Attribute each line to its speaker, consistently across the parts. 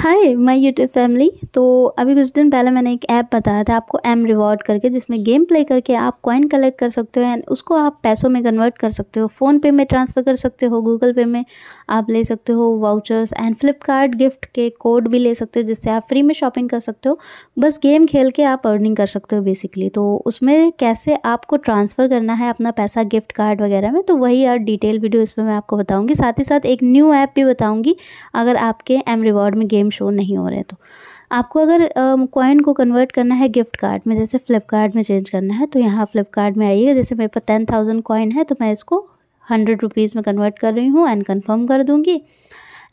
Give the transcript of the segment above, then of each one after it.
Speaker 1: hi my YouTube family तो अभी कुछ दिन पहले मैंने एक ऐप बताया था आपको एम रिवॉर्ड करके जिसमें गेम प्ले करके आप कॉइन कलेक्ट कर सकते हो एंड उसको आप पैसों में कन्वर्ट कर सकते हो फ़ोन पे में ट्रांसफ़र कर सकते हो गूगल पे में आप ले सकते हो वाउचर्स एंड फ्लिपकार्ट गिफ्ट के कोड भी ले सकते हो जिससे आप फ्री में शॉपिंग कर सकते हो बस गेम खेल के आप अर्निंग कर सकते हो बेसिकली तो उसमें कैसे आपको ट्रांसफ़र करना है अपना पैसा गिफ्ट कार्ड वगैरह में तो वही यार डिटेल वीडियो इस पर मैं आपको बताऊँगी साथ ही साथ एक न्यू ऐप भी बताऊँगी अगर आपके एम रिवॉर्ड में गेम टाइम शो नहीं हो रहे तो आपको अगर कॉइन को कन्वर्ट करना है गिफ्ट कार्ड में जैसे फ्लिपकार्ट में चेंज करना है तो यहाँ फ्लिपकार्ट में आइएगा जैसे मेरे पास टेन थाउजेंड कॉइन है तो मैं इसको हंड्रेड रुपीज़ में कन्वर्ट कर रही हूँ एंड कन्फर्म कर दूँगी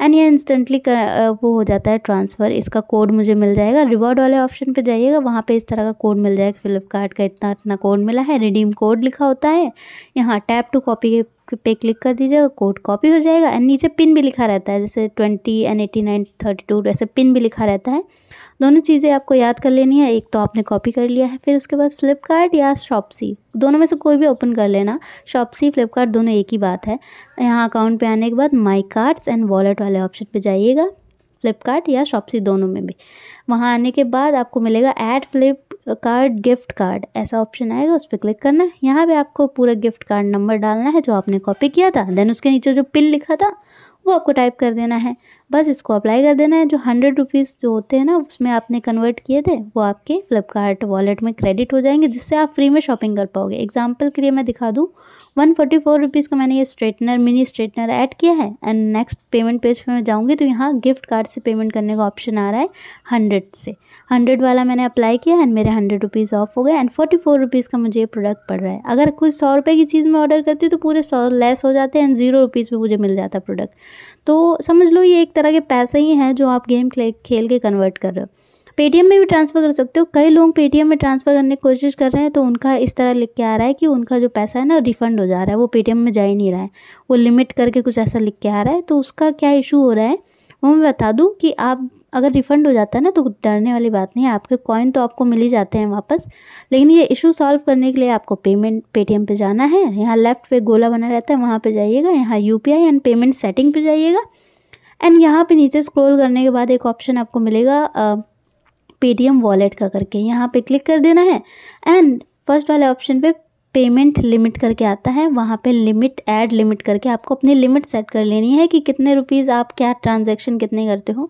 Speaker 1: एंड ये इंस्टेंटली वो हो जाता है ट्रांसफ़र इसका कोड मुझे मिल जाएगा रिवॉर्ड वाले ऑप्शन पे जाइएगा वहाँ पे इस तरह का कोड मिल जाएगा फ्लिपकार्ट का इतना इतना कोड मिला है रिडीम कोड लिखा होता है यहाँ टैप टू कॉपी पे क्लिक कर दीजिएगा कोड कॉपी हो जाएगा एंड नीचे पिन भी लिखा रहता है जैसे twenty and eighty nine thirty two ऐसे पिन भी लिखा रहता है दोनों चीज़ें आपको याद कर लेनी है एक तो आपने कॉपी कर लिया है फिर उसके बाद फ्लिपकार्ट या शॉपसी दोनों में से कोई भी ओपन कर लेना शॉपसी फ्लिपकार्ट दोनों एक ही बात है यहाँ अकाउंट पर आने के बाद माई कार्ड्स एंड वॉलेट वाले ऑप्शन पर जाइएगा फ्लिपकार्ट या शॉपसी दोनों में भी वहाँ आने के बाद आपको मिलेगा add Flipkart gift card ऐसा ऑप्शन आएगा उस पर क्लिक करना है यहाँ पे आपको पूरा गिफ्ट कार्ड नंबर डालना है जो आपने कॉपी किया था देन उसके नीचे जो पिन लिखा था वो आपको टाइप कर देना है बस इसको अप्लाई कर देना है जो हंड्रेड रुपीज़ जो होते हैं ना उसमें आपने कन्वर्ट किए थे वो आपके फ्लिपकार्ट वॉलेट में क्रेडिट हो जाएंगे जिससे आप फ्री में शॉपिंग कर पाओगे एग्जाम्पल के लिए मैं दिखा दूँ वन फोर्टी फोर रुपीज़ का मैंने ये स्ट्रेटनर मिनी स्ट्रेटनर ऐड किया है एंड नेक्स्ट पेमेंट पेज पर मैं जाऊँगी तो यहाँ गिफ्ट कार्ड से पेमेंट करने का ऑप्शन आ रहा है हंड्रेड से हंड्रेड वाला मैंने अप्लाई किया एंड मेरे हंड्रेड रुपीज़ ऑफ हो गए एंड फोर्टी फोर रुपीज़ का मुझे ये प्रोडक्ट पड़ रहा है अगर कोई सौ रुपये की चीज़ में ऑर्डर करती तो पूरे सौ लेस हो जाते हैं एंड जीरो रुपीज़ में मुझे मिल जाता प्रोडक्ट तो समझ लो ये एक तरह के पैसे ही हैं जो आप गेम खेल के कन्वर्ट कर रहे हो पेटीएम में भी ट्रांसफ़र कर सकते हो कई लोग पेटीएम में ट्रांसफ़र करने की कोशिश कर रहे हैं तो उनका इस तरह लिख के आ रहा है कि उनका जो पैसा है ना रिफ़ंड हो जा रहा है वो पेटीएम में जा ही नहीं रहा है वो लिमिट करके कुछ ऐसा लिख के आ रहा है तो उसका क्या इशू हो रहा है वो मैं बता दूँ कि आप अगर रिफ़ंड हो जाता है ना तो डरने वाली बात नहीं है आपके कॉइन तो आपको मिल ही जाते हैं वापस लेकिन ये इशू सॉल्व करने के लिए आपको पेमेंट पेटीएम पे जाना है यहाँ लेफ्ट पे गोला बना रहता है वहाँ पे जाइएगा यहाँ यू एंड पेमेंट सेटिंग पे जाइएगा एंड यहाँ पे नीचे स्क्रोल करने के बाद एक ऑप्शन आपको मिलेगा पेटीएम वॉलेट का करके यहाँ पर क्लिक कर देना है एंड फर्स्ट वाले ऑप्शन पे पेमेंट लिमिट करके आता है वहाँ पे लिमिट ऐड लिमिट करके आपको अपनी लिमिट सेट कर लेनी है कि कितने रुपीज़ आप क्या ट्रांजैक्शन कितने करते हो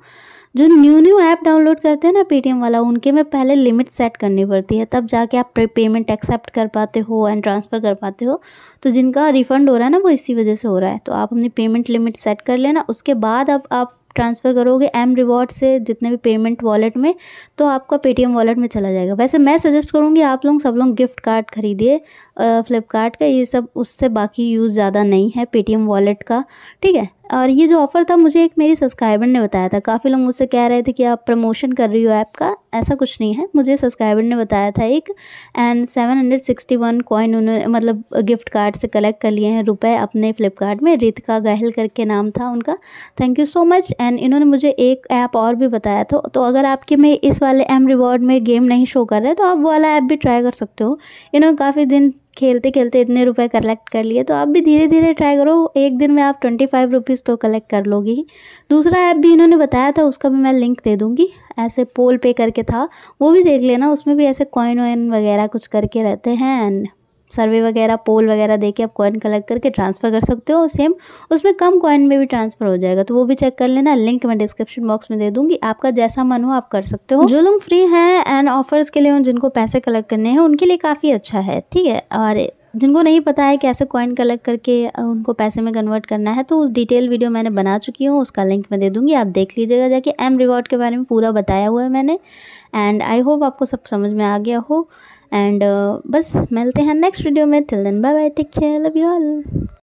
Speaker 1: जो न्यू न्यू ऐप डाउनलोड करते हैं ना पेटीएम वाला उनके में पहले लिमिट सेट करनी पड़ती है तब जाके आप पेमेंट एक्सेप्ट कर पाते हो एंड ट्रांसफ़र कर पाते हो तो जिनका रिफ़ंड हो रहा है ना वो इसी वजह से हो रहा है तो आप अपनी पेमेंट लिमिट सेट कर लेना उसके बाद अब आप ट्रांसफ़र करोगे एम रिवॉर्ड से जितने भी पेमेंट वॉलेट में तो आपका पेटीएम वॉलेट में चला जाएगा वैसे मैं सजेस्ट करूँगी आप लोग सब लोग गिफ्ट कार्ड खरीदिए फ्लिपकार्ट का ये सब उससे बाकी यूज़ ज़्यादा नहीं है पेटीएम वॉलेट का ठीक है और ये जो ऑफ़र था मुझे एक मेरी सब्सक्राइबर ने बताया था काफ़ी लोग मुझसे कह रहे थे कि आप प्रमोशन कर रही हो ऐप का ऐसा कुछ नहीं है मुझे सब्सक्राइबर ने बताया था एक and seven hundred sixty one coin उन्होंने मतलब गिफ्ट कार्ड से कलेक्ट कर लिए हैं रुपए अपने फ्लिपकार्ट में रितिका गहल करके नाम था उनका thank you so much and इन्होंने मुझे एक ऐप और भी बताया था तो अगर आपके में इस वाले एम रिवॉर्ड में गेम नहीं शो कर रहे तो आप वो वाला ऐप भी ट्राई कर सकते हो इन्होंने काफ़ी दिन खेलते खेलते इतने रुपए कलेक्ट कर लिए तो आप भी धीरे धीरे ट्राई करो एक दिन में आप ट्वेंटी फाइव रुपीज़ तो कलेक्ट कर लोगे ही दूसरा ऐप भी इन्होंने बताया था उसका भी मैं लिंक दे दूँगी ऐसे पोल पे करके था वो भी देख लेना उसमें भी ऐसे कॉइन वॉइन वगैरह कुछ करके रहते हैं एंड सर्वे वगैरह पोल वगैरह देके आप कॉइन कलेक्ट करके ट्रांसफ़र कर सकते हो सेम उसमें कम कॉइन में भी ट्रांसफ़र हो जाएगा तो वो भी चेक कर लेना लिंक मैं डिस्क्रिप्शन बॉक्स में दे दूंगी आपका जैसा मन हो आप कर सकते हो जो लोग फ्री हैं एंड ऑफर्स के लिए जिनको पैसे कलेक्ट करने हैं उनके लिए काफ़ी अच्छा है ठीक है और जिनको नहीं पता है कैसे कॉइन कलेक्ट करके उनको पैसे में कन्वर्ट करना है तो उस डिटेल वीडियो मैंने बना चुकी हूँ उसका लिंक मैं दे दूँगी आप देख लीजिएगा जाके एम रिवॉर्ड के बारे में पूरा बताया हुआ है मैंने एंड आई होप आपको सब समझ में आ गया हो एंड uh, बस मिलते हैं नेक्स्ट वीडियो में till then bye bye take care love you all